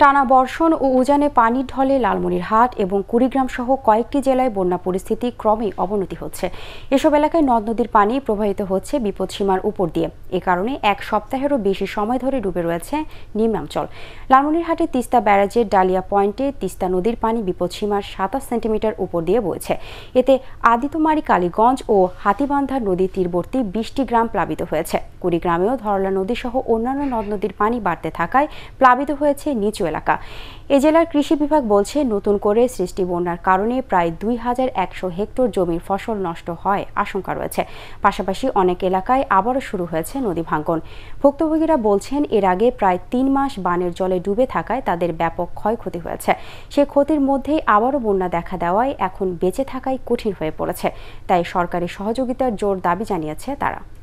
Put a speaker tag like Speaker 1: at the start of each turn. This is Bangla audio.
Speaker 1: টানা বর্ষণ ও উজানে পানির ঢলে লালমনিরহাট এবং কুড়িগ্রাম সহ কয়েকটি জেলায় বন্যা পরিস্থিতি ক্রমেই অবনতি হচ্ছে এসব এলাকায় নদ নদীর পানি প্রবাহিত হচ্ছে বিপদসীমার উপর দিয়ে এ কারণে এক সপ্তাহেরও বেশি সময় ধরে ডুবে রয়েছে নিম্নাঞ্চল লালমনিরহাটে তিস্তা ব্যারাজের ডালিয়া পয়েন্টে তিস্তা নদীর পানি বিপদসীমার সাতাশ সেন্টিমিটার উপর দিয়ে বইছে এতে আদিতমারি কালীগঞ্জ ও হাতিবান্ধা নদী তীরবর্তী বিশটি গ্রাম প্লাবিত হয়েছে কুড়িগ্রামেও ধরলা নদীসহ অন্যান্য নদ নদীর পানি বাড়তে থাকায় প্লাবিত হয়েছে নিচু এলাকা এ জেলার কৃষি বিভাগ বলছে নতুন করে সৃষ্টি বন্যার কারণে প্রায় দুই হাজার একশো হেক্টর জমির ফসল নষ্ট হয় আশঙ্কা রয়েছে পাশাপাশি অনেক এলাকায় আবারও শুরু হয়েছে বাড়ছে নদী ভাঙ্গন ভুক্তভোগীরা বলছেন এর আগে প্রায় তিন মাস বানের জলে ডুবে থাকায় তাদের ব্যাপক ক্ষয়ক্ষতি হয়েছে সে ক্ষতির মধ্যেই আবারও বন্যা দেখা দেওয়ায় এখন বেঁচে থাকাই কঠিন হয়ে পড়েছে তাই সরকারি সহযোগিতার জোর দাবি জানিয়েছে তারা